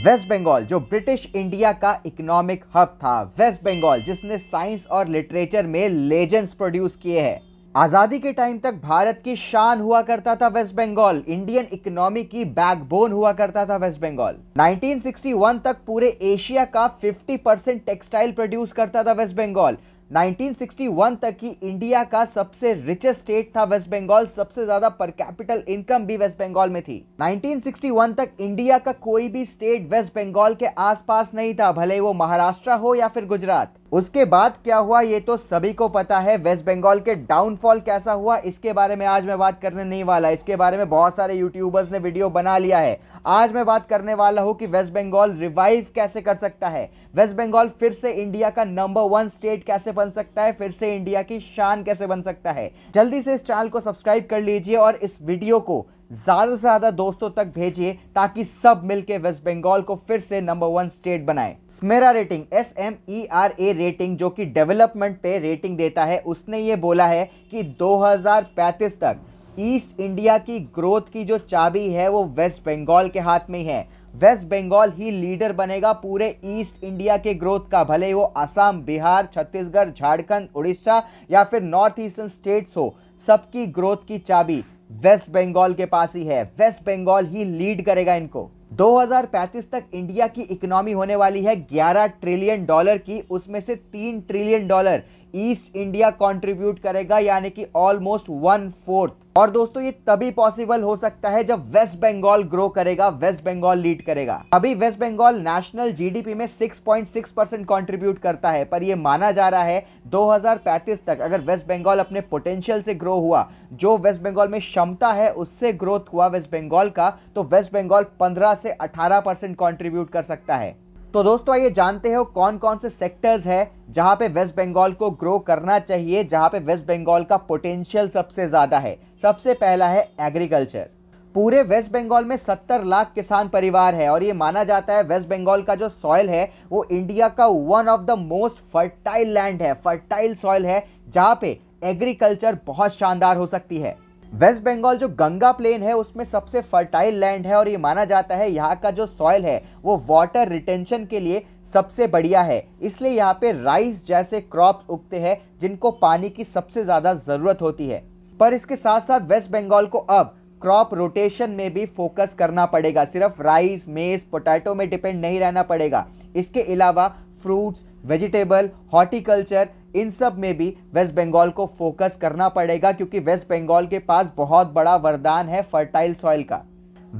waste Bengal जो British India का economic hub था वेस्ट बंगाल जिसने साइंस और लिटरेचर में लेजेंड्स प्रोड्यूस किए हैं आज़ादी के टाइम तक भारत की शान हुआ करता था वेस्ट बंगाल इंडियन इकोनॉमी की बैकबोन हुआ करता था वेस्ट बंगाल 1961 तक पूरे एशिया का 50 परसेंट टेक्सटाइल प्रोड्यूस करता था वेस्ट बंगाल 1961 तक की इंडिया का सबसे रिचेस्ट स्टेट था वेस्ट बंगाल सबसे ज्यादा पर कैपिटल इनकम भी वेस्ट बंगाल में थी 1961 तक इंडिया का कोई भी स्टेट वेस्ट बंगाल के आसपास नहीं था भले वो महाराष्ट्र हो या फिर गुजरात उसके बाद क्या हुआ ये तो सभी को पता है वेस्ट बंगाल के डाउनफॉल कैसा हुआ इसके बारे में आज मैं बात करने नहीं वाला इसके बारे में बहुत सारे यूट्यूबर्स ने वीडियो बना लिया है आज मैं बात करने वाला हूं कि वेस्ट बंगाल रिवाइव कैसे कर सकता है वेस्ट बंगाल फिर से इंडिया का नंबर वन स्टेट कैसे बन सकता है फिर से इंडिया की शान कैसे बन सकता है जल्दी से इस चैनल को सब्सक्राइब कर लीजिए और इस वीडियो को ज़्यादा से ज़्यादा दोस्तों तक भेजिए ताकि सब मिलके वेस्ट बंगाल को फिर से नंबर वन स्टेट बनाए SMERA rating S M E R A rating जो कि डेवलपमेंट पे रेटिंग देता है उसने ये बोला है कि 2035 तक ईस्ट इंडिया की ग्रोथ की जो चाबी है वो वेस्ट बंगाल के हाथ में है वेस्ट बंगाल ही लीडर बनेगा पूरे ईस्ट इंडिया के ग्रोथ का भले वो असम बिहार छत्तीसगढ़ झारखंड उड़ीसा या फिर नॉर्थ ईस्टर्न स्टेट्स हो सबकी ग्रोथ की चाबी वेस्ट बंगाल के पास ही है वेस्ट बंगाल ही लीड करेगा इनको 2035 तक इंडिया की इकोनॉमी होने वाली है 11 ट्रिलियन डॉलर की उसमें से 3 trillion dollar East India contribute करेगा यानी कि ऑलमोस्ट वन फोर्थ और दोस्तों ये तभी पॉसिबल हो सकता है जब वेस्ट बंगाल ग्रो करेगा वेस्ट बंगाल लीड करेगा अभी वेस्ट बंगाल नेशनल जीडीपी में 6.6 परसेंट कॉन्ट्रीब्यूट करता है पर ये माना जा रहा है 2035 तक अगर वेस्ट बंगाल अपने पोटेंशियल से ग्रो हुआ जो वेस्ट बंगाल में क्षमता है उससे ग्रोथ हुआ वेस्ट बंगाल का तो वेस्ट बंगाल पंद्रह से अठारह परसेंट कॉन्ट्रीब्यूट कर सकता है तो दोस्तों आइए जानते हो कौन कौन से सेक्टर्स है जहां पे वेस्ट बंगाल को ग्रो करना चाहिए जहां पे वेस्ट बंगाल का पोटेंशियल सबसे ज़्यादा है सबसे पहला है एग्रीकल्चर पूरे वेस्ट बंगाल में 70 लाख किसान परिवार है और ये माना जाता है वेस्ट बंगाल का जो सॉइल है वो इंडिया का one of the most fertile land है फर्टाइल सॉइल है जहाँ पे एग्रीकल्चर बहुत शानदार हो सकती है वेस्ट बंगाल जो गंगा प्लेन है उसमें सबसे फर्टाइल लैंड है और ये माना जाता है यहाँ का जो सॉयल है वो वाटर रिटेंशन के लिए सबसे बढ़िया है इसलिए यहाँ पे राइस जैसे क्रॉप उगते हैं जिनको पानी की सबसे ज़्यादा ज़रूरत होती है पर इसके साथ साथ वेस्ट बंगाल को अब क्रॉप रोटेशन में भी फोकस करना पड़ेगा सिर्फ राइस मेज पोटैटो में डिपेंड नहीं रहना पड़ेगा इसके अलावा फ्रूट्स वेजिटेबल हॉर्टिकल्चर इन सब में भी वेस्ट बंगाल को फोकस करना पड़ेगा क्योंकि वेस्ट बंगाल के पास बहुत बड़ा वरदान है फर्टाइल सॉइल का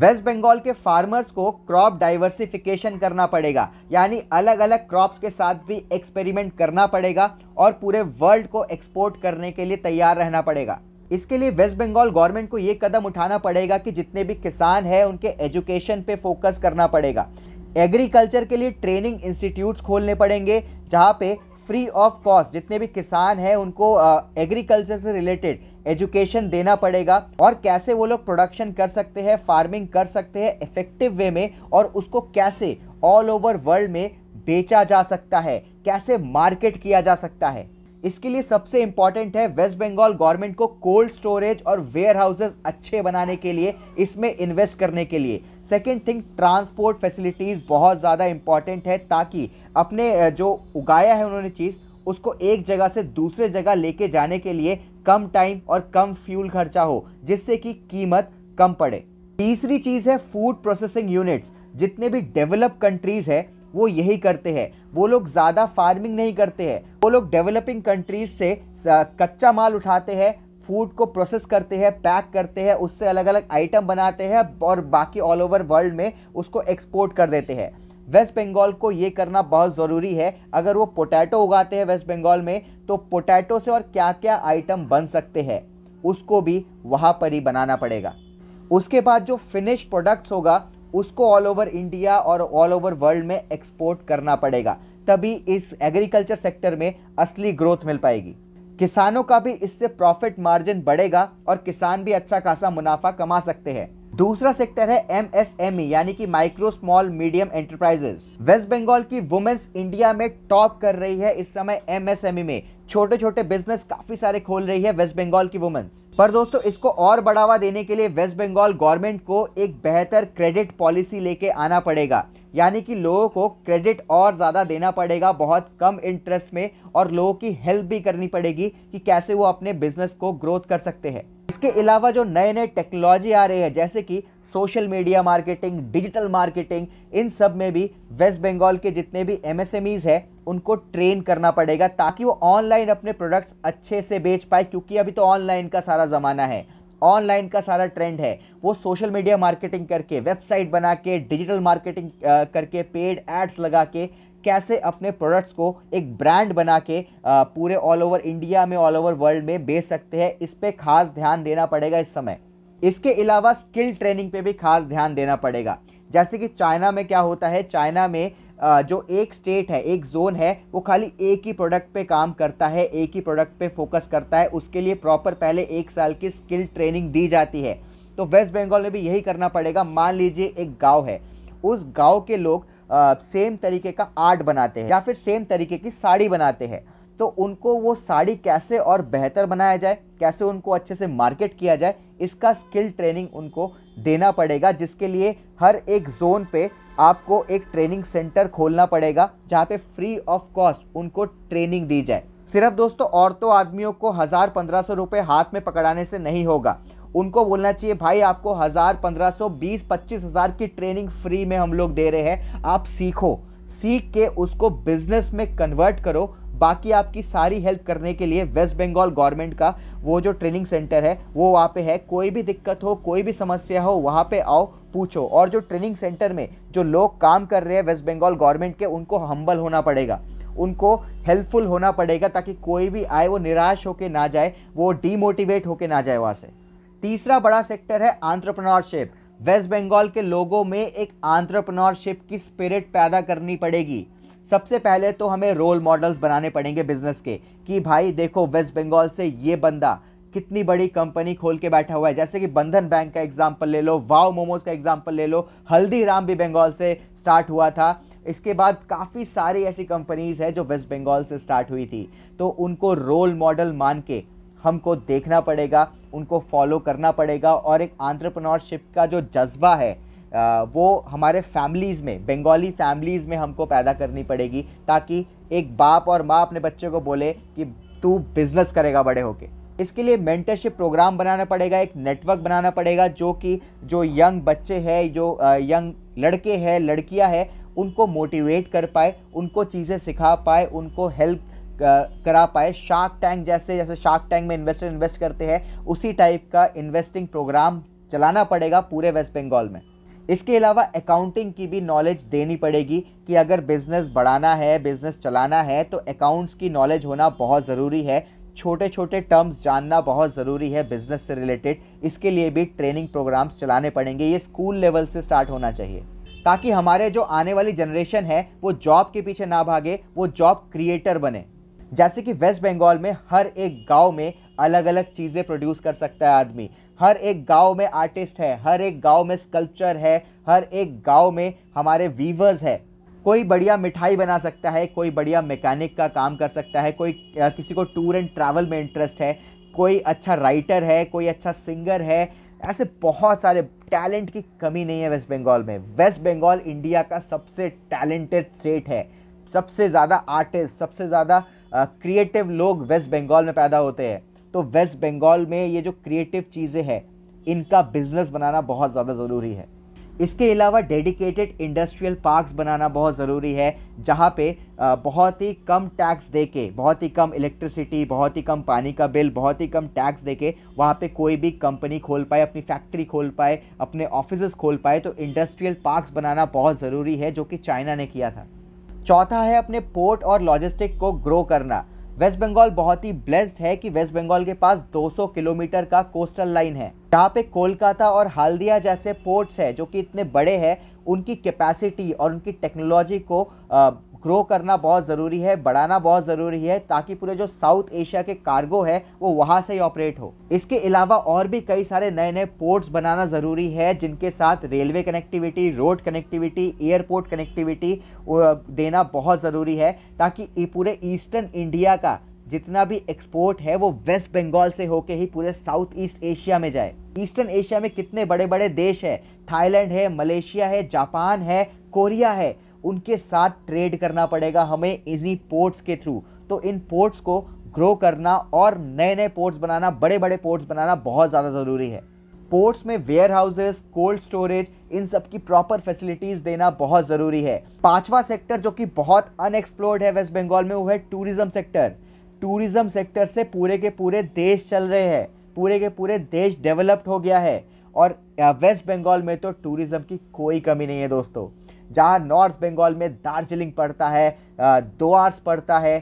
वेस्ट बंगाल के फार्मर्स को क्रॉप डाइवर्सिफिकेशन करना पड़ेगा यानी अलग अलग क्रॉप्स के साथ भी एक्सपेरिमेंट करना पड़ेगा और पूरे वर्ल्ड को एक्सपोर्ट करने के लिए तैयार रहना पड़ेगा इसके लिए वेस्ट बंगाल गवर्नमेंट को ये कदम उठाना पड़ेगा कि जितने भी किसान हैं उनके एजुकेशन पे फोकस करना पड़ेगा एग्रीकल्चर के लिए ट्रेनिंग इंस्टीट्यूट्स खोलने पड़ेंगे जहाँ पे फ्री ऑफ कॉस्ट जितने भी किसान हैं उनको एग्रीकल्चर से रिलेटेड एजुकेशन देना पड़ेगा और कैसे वो लोग प्रोडक्शन कर सकते हैं फार्मिंग कर सकते हैं इफेक्टिव वे में और उसको कैसे ऑल ओवर वर्ल्ड में बेचा जा सकता है कैसे मार्केट किया जा सकता है इसके लिए सबसे इंपॉर्टेंट है वेस्ट बंगाल गवर्नमेंट को कोल्ड स्टोरेज और वेयर हाउसेज अच्छे बनाने के लिए इसमें इन्वेस्ट करने के लिए सेकेंड थिंग ट्रांसपोर्ट फैसिलिटीज़ बहुत ज़्यादा इंपॉर्टेंट है ताकि अपने जो उगाया है उन्होंने चीज़ उसको एक जगह से दूसरे जगह लेके जाने के लिए कम टाइम और कम फ्यूल खर्चा हो जिससे कि कीमत कम पड़े तीसरी चीज़ है फूड प्रोसेसिंग यूनिट्स जितने भी डेवलप कंट्रीज़ है वो यही करते हैं वो लोग ज़्यादा फार्मिंग नहीं करते हैं वो लोग डेवलपिंग कंट्रीज से कच्चा माल उठाते हैं फूड को प्रोसेस करते हैं पैक करते हैं उससे अलग अलग आइटम बनाते हैं और बाकी ऑल ओवर वर्ल्ड में उसको एक्सपोर्ट कर देते हैं वेस्ट बंगाल को ये करना बहुत ज़रूरी है अगर वो पोटैटो उगाते हैं वेस्ट बंगाल में तो पोटैटो से और क्या क्या आइटम बन सकते हैं उसको भी वहाँ पर ही बनाना पड़ेगा उसके बाद जो फिनिश प्रोडक्ट्स होगा उसको ऑल ओवर इंडिया और ऑल ओवर वर्ल्ड में एक्सपोर्ट करना पड़ेगा तभी इस एग्रीकल्चर सेक्टर में असली ग्रोथ मिल पाएगी किसानों का भी इससे प्रॉफिट मार्जिन बढ़ेगा और किसान भी अच्छा खासा मुनाफा कमा सकते हैं दूसरा सेक्टर है एमएसएमई e, यानी कि micro small medium enterprises West Bengal की वुमेन्स इंडिया में टॉप कर रही है इस समय एमएसएमई e में छोटे छोटे बिजनेस काफी सारे खोल रही है वेस्ट बंगाल की वुमेन्स पर दोस्तों इसको और बढ़ावा देने के लिए वेस्ट बंगाल गवर्नमेंट को एक बेहतर क्रेडिट पॉलिसी लेके आना पड़ेगा यानी कि लोगों को क्रेडिट और ज़्यादा देना पड़ेगा बहुत कम इंटरेस्ट में और लोगों की हेल्प भी करनी पड़ेगी कि कैसे वो अपने बिजनेस को ग्रोथ कर सकते हैं इसके अलावा जो नए नए टेक्नोलॉजी आ रही है जैसे कि social media marketing digital marketing इन सब में भी वेस्ट बंगाल के जितने भी एम है उनको ट्रेन करना पड़ेगा ताकि वो ऑनलाइन अपने प्रोडक्ट्स अच्छे से बेच पाए क्योंकि अभी तो ऑनलाइन का सारा ज़माना है ऑनलाइन का सारा ट्रेंड है वो सोशल मीडिया मार्केटिंग करके वेबसाइट बना के डिजिटल मार्केटिंग करके पेड एड्स लगा के कैसे अपने प्रोडक्ट्स को एक ब्रांड बना के पूरे ऑल ओवर इंडिया में ऑल ओवर वर्ल्ड में बेच सकते हैं इस पर खास ध्यान देना पड़ेगा इस समय इसके अलावा स्किल ट्रेनिंग पे भी खास ध्यान देना पड़ेगा जैसे कि चाइना में क्या होता है चाइना में जो एक स्टेट है एक जोन है वो खाली एक ही प्रोडक्ट पे काम करता है एक ही प्रोडक्ट पे फोकस करता है उसके लिए प्रॉपर पहले एक साल की स्किल ट्रेनिंग दी जाती है तो वेस्ट बंगाल में भी यही करना पड़ेगा मान लीजिए एक गांव है उस गांव के लोग सेम तरीके का आर्ट बनाते हैं या फिर सेम तरीके की साड़ी बनाते हैं तो उनको वो साड़ी कैसे और बेहतर बनाया जाए कैसे उनको अच्छे से मार्केट किया जाए इसका स्किल ट्रेनिंग उनको देना पड़ेगा जिसके लिए हर एक जोन पे आपको एक ट्रेनिंग सेंटर खोलना पड़ेगा जहाँ पे फ्री ऑफ कॉस्ट उनको ट्रेनिंग दी जाए सिर्फ दोस्तों औरतों आदमियों को हज़ार पंद्रह सौ रुपये हाथ में पकड़ाने से नहीं होगा उनको बोलना चाहिए भाई आपको हज़ार पंद्रह सौ बीस पच्चीस हज़ार की ट्रेनिंग फ्री में हम लोग दे रहे हैं आप सीखो सीख के उसको बिजनेस में कन्वर्ट करो बाकी आपकी सारी हेल्प करने के लिए वेस्ट बंगाल गवर्नमेंट का वो जो ट्रेनिंग सेंटर है वो वहाँ पे है कोई भी दिक्कत हो कोई भी समस्या हो वहाँ पे आओ पूछो और जो ट्रेनिंग सेंटर में जो लोग काम कर रहे हैं वेस्ट बंगाल गवर्नमेंट के उनको हम्बल होना पड़ेगा उनको हेल्पफुल होना पड़ेगा ताकि कोई भी आए वो निराश होकर ना जाए वो डीमोटिवेट होकर ना जाए वहाँ से तीसरा बड़ा सेक्टर है आंट्रप्रनोरशिप वेस्ट बंगाल के लोगों में एक आंट्रप्रनोरशिप की स्पिरिट पैदा करनी पड़ेगी सबसे पहले तो हमें रोल मॉडल्स बनाने पड़ेंगे बिजनेस के कि भाई देखो वेस्ट बंगाल से ये बंदा कितनी बड़ी कंपनी खोल के बैठा हुआ है जैसे कि बंधन बैंक का एग्जाम्पल ले लो वाव मोमोज का एग्जाम्पल ले लो हल्दीराम भी बंगाल से स्टार्ट हुआ था इसके बाद काफ़ी सारी ऐसी कंपनीज है जो वेस्ट बंगाल से स्टार्ट हुई थी तो उनको रोल मॉडल मान के हमको देखना पड़ेगा उनको फॉलो करना पड़ेगा और एक आंट्रप्रनोरशिप का जो जज्बा है वो हमारे फैमिलीज़ में बंगाली फैमिलीज़ में हमको पैदा करनी पड़ेगी ताकि एक बाप और माँ अपने बच्चे को बोले कि तू बिज़नेस करेगा बड़े होके इसके लिए मेंटरशिप प्रोग्राम बनाना पड़ेगा एक नेटवर्क बनाना पड़ेगा जो कि जो यंग बच्चे हैं जो यंग लड़के हैं लड़कियां हैं उनको मोटिवेट कर पाए उनको चीज़ें सिखा पाए उनको हेल्प करा पाए शार्क टैंक जैसे जैसे शार्क टैंक में इन्वेस्टर इन्वेस्ट करते हैं उसी टाइप का इन्वेस्टिंग प्रोग्राम चलाना पड़ेगा पूरे वेस्ट बंगाल में इसके अलावा अकाउंटिंग की भी नॉलेज देनी पड़ेगी कि अगर बिज़नेस बढ़ाना है बिज़नेस चलाना है तो अकाउंट्स की नॉलेज होना बहुत ज़रूरी है छोटे छोटे टर्म्स जानना बहुत ज़रूरी है बिज़नेस से रिलेटेड इसके लिए भी ट्रेनिंग प्रोग्राम्स चलाने पड़ेंगे ये स्कूल लेवल से स्टार्ट होना चाहिए ताकि हमारे जो आने वाली जनरेशन है वो जॉब के पीछे ना भागे वो जॉब क्रिएटर बने जैसे कि वेस्ट बंगाल में हर एक गांव में अलग अलग चीज़ें प्रोड्यूस कर सकता है आदमी हर एक गांव में आर्टिस्ट है हर एक गांव में स्कल्पचर है हर एक गांव में हमारे वीवर्स है कोई बढ़िया मिठाई बना सकता है कोई बढ़िया मैकेनिक का काम कर सकता है कोई किसी को टूर एंड ट्रैवल में इंटरेस्ट है कोई अच्छा राइटर है कोई अच्छा सिंगर है ऐसे बहुत सारे टैलेंट की कमी नहीं है वेस्ट बंगाल में वेस्ट बंगाल इंडिया का सबसे टैलेंटेड स्टेट है सबसे ज़्यादा आर्टिस्ट सबसे ज़्यादा क्रिएटिव लोग वेस्ट बंगाल में पैदा होते हैं तो वेस्ट बंगाल में ये जो क्रिएटिव चीज़ें हैं इनका बिजनेस बनाना बहुत ज़्यादा ज़रूरी है इसके अलावा डेडिकेटेड इंडस्ट्रियल पार्क्स बनाना बहुत ज़रूरी है जहाँ पे बहुत ही कम टैक्स देके बहुत ही कम इलेक्ट्रिसिटी बहुत ही कम पानी का बिल बहुत ही कम टैक्स देके वहाँ पर कोई भी कंपनी खोल पाए अपनी फैक्ट्री खोल पाए अपने ऑफिसेस खोल पाए तो इंडस्ट्रियल पार्क्स बनाना बहुत ज़रूरी है जो कि चाइना ने किया था चौथा है अपने पोर्ट और लॉजिस्टिक को ग्रो करना वेस्ट बंगाल बहुत ही ब्लेस्ड है कि वेस्ट बंगाल के पास 200 किलोमीटर का कोस्टल लाइन है जहाँ पे कोलकाता और हाल्दिया जैसे पोर्ट्स है जो कि इतने बड़े हैं उनकी कैपेसिटी और उनकी टेक्नोलॉजी को ग्रो करना बहुत ज़रूरी है बढ़ाना बहुत ज़रूरी है ताकि पूरे जो साउथ एशिया के कार्गो है वो वहाँ से ही ऑपरेट हो इसके अलावा और भी कई सारे नए नए पोर्ट्स बनाना ज़रूरी है जिनके साथ railway connectivity road connectivity airport connectivity देना बहुत ज़रूरी है ताकि पूरे ईस्टर्न इंडिया का जितना भी एक्सपोर्ट है वो वेस्ट बंगाल से होके ही पूरे साउथ ईस्ट एशिया में जाए ईस्टर्न एशिया में कितने बड़े बड़े देश है थाईलैंड है मलेशिया है जापान है कोरिया है उनके साथ ट्रेड करना पड़ेगा हमें इन्हीं पोर्ट्स के थ्रू तो इन पोर्ट्स को ग्रो करना और नए नए पोर्ट्स बनाना बड़े बड़े पोर्ट्स बनाना बहुत ज़्यादा ज़रूरी है पोर्ट्स में वेयर हाउसेज कोल्ड स्टोरेज इन सब की प्रॉपर फैसिलिटीज देना बहुत ज़रूरी है पांचवा सेक्टर जो कि बहुत अनएक्सप्लोर्ड है वेस्ट बंगाल में वो है टूरिज्म सेक्टर टूरिज्म सेक्टर से पूरे के पूरे देश चल रहे हैं पूरे के पूरे देश डेवलप्ड हो गया है और वेस्ट बंगाल में तो टूरिज्म की कोई कमी नहीं है दोस्तों जहाँ नॉर्थ बंगाल में दार्जिलिंग पड़ता है दोआर्स पड़ता है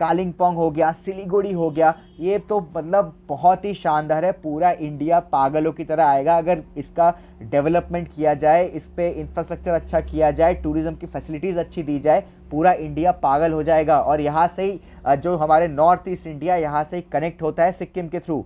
कालिंगपोंग हो गया सिलीगुड़ी हो गया ये तो मतलब बहुत ही शानदार है पूरा इंडिया पागलों की तरह आएगा अगर इसका डेवलपमेंट किया जाए इस पर इंफ्रास्ट्रक्चर अच्छा किया जाए टूरिज़्म की फैसिलिटीज़ अच्छी दी जाए पूरा इंडिया पागल हो जाएगा और यहाँ से ही जो हमारे नॉर्थ ईस्ट इंडिया यहाँ से ही कनेक्ट होता है सिक्किम के थ्रू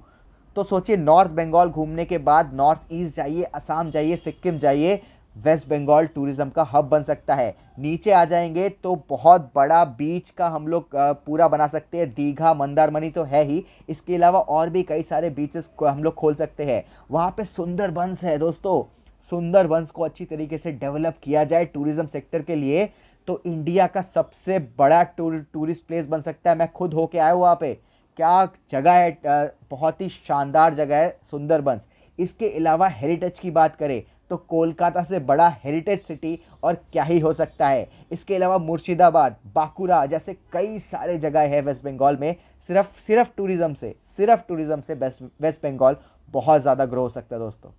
तो सोचिए नॉर्थ बंगाल घूमने के बाद नॉर्थ ईस्ट जाइए असम जाइए सिक्किम जाइए वेस्ट बंगाल टूरिज़्म का हब बन सकता है नीचे आ जाएंगे तो बहुत बड़ा बीच का हम लोग पूरा बना सकते हैं दीघा मंदारमनी तो है ही इसके अलावा और भी कई सारे बीचेस को हम लोग खोल सकते हैं वहाँ पे सुंदर वंश है दोस्तों सुंदर वंश को अच्छी तरीके से डेवलप किया जाए टूरिज़्म सेक्टर के लिए तो इंडिया का सबसे बड़ा टूर टूरिस्ट प्लेस बन सकता है मैं खुद होके आया वहाँ पर क्या जगह है बहुत ही शानदार जगह है सुंदर इसके अलावा हेरिटेज की बात करें तो कोलकाता से बड़ा हेरिटेज सिटी और क्या ही हो सकता है इसके अलावा मुर्शिदाबाद बाकुरा जैसे कई सारे जगह है वेस्ट बंगाल में सिर्फ सिर्फ टूरिज्म से सिर्फ टूरिज्म से वेस्ट वेस्ट बंगाल बहुत ज़्यादा ग्रो हो सकता है दोस्तों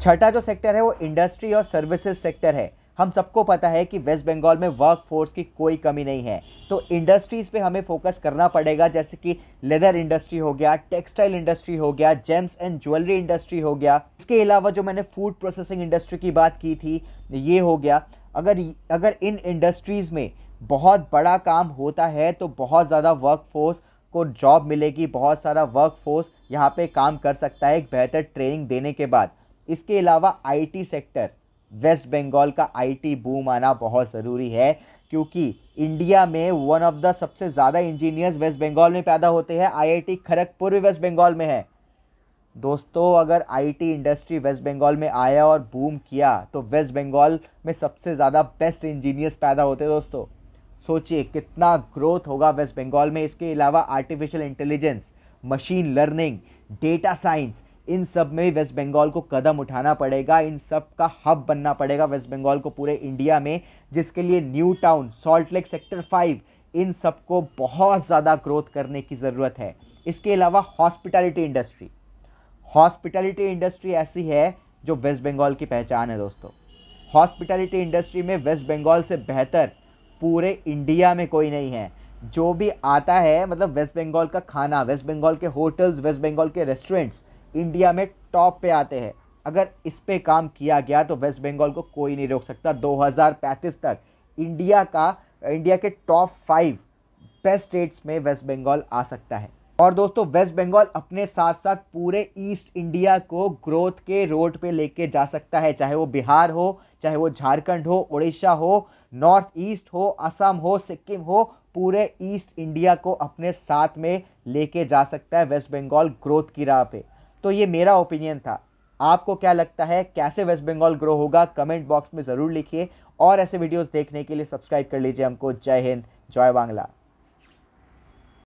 छठा जो सेक्टर है वो इंडस्ट्री और सर्विसेज सेक्टर है हम सबको पता है कि वेस्ट बंगाल में वर्क फोर्स की कोई कमी नहीं है तो इंडस्ट्रीज़ पे हमें फोकस करना पड़ेगा जैसे कि लेदर इंडस्ट्री हो गया टेक्सटाइल इंडस्ट्री हो गया जेम्स एंड ज्वेलरी इंडस्ट्री हो गया इसके अलावा जो मैंने फूड प्रोसेसिंग इंडस्ट्री की बात की थी ये हो गया अगर अगर इन इंडस्ट्रीज़ में बहुत बड़ा काम होता है तो बहुत ज़्यादा वर्क फोर्स को जॉब मिलेगी बहुत सारा वर्क फोर्स यहाँ पे काम कर सकता है एक बेहतर ट्रेनिंग देने के बाद इसके अलावा आईटी सेक्टर वेस्ट बंगाल का आईटी बूम आना बहुत ज़रूरी है क्योंकि इंडिया में वन ऑफ द सबसे ज़्यादा इंजीनियर्स वेस्ट बंगाल में पैदा होते हैं आईआईटी खड़गपुर भी वेस्ट बंगाल में है दोस्तों अगर आईटी इंडस्ट्री वेस्ट बंगाल में आया और बूम किया तो वेस्ट बंगाल में सबसे ज़्यादा बेस्ट इंजीनियर्स पैदा होते हैं दोस्तों सोचिए कितना ग्रोथ होगा वेस्ट बंगाल में इसके अलावा artificial intelligence machine learning data science इन सब में वेस्ट बंगाल को कदम उठाना पड़ेगा इन सब का हब बनना पड़ेगा वेस्ट बंगाल को पूरे इंडिया में जिसके लिए New Town Salt Lake Sector Five इन सब को बहुत ज़्यादा ग्रोथ करने की ज़रूरत है इसके अलावा हॉस्पिटैलिटी इंडस्ट्री हॉस्पिटैलिटी इंडस्ट्री ऐसी है जो वेस्ट बंगाल की पहचान है दोस्तों हॉस्पिटैलिटी इंडस्ट्री में वेस्ट बंगाल से बेहतर पूरे इंडिया में कोई नहीं है जो भी आता है मतलब वेस्ट बंगाल का खाना वेस्ट बंगाल के होटल्स वेस्ट बंगाल के रेस्टोरेंट्स इंडिया में टॉप पे आते हैं अगर इस पे काम किया गया तो वेस्ट बंगाल को कोई नहीं रोक सकता 2035 तक इंडिया का इंडिया के टॉप फाइव बेस्ट स्टेट्स में वेस्ट बंगाल आ सकता है और दोस्तों वेस्ट बंगाल अपने साथ साथ पूरे ईस्ट इंडिया को ग्रोथ के रोड पे लेके जा सकता है चाहे वो बिहार हो चाहे वो झारखंड हो उड़ीसा हो नॉर्थ ईस्ट हो असम हो सिक्किम हो पूरे ईस्ट इंडिया को अपने साथ में लेके जा सकता है वेस्ट बंगाल ग्रोथ की राह पे तो ये मेरा ओपिनियन था आपको क्या लगता है कैसे वेस्ट बंगाल ग्रो होगा कमेंट बॉक्स में ज़रूर लिखिए और ऐसे वीडियोस देखने के लिए सब्सक्राइब कर लीजिए हमको जय हिंद जय बांग्ला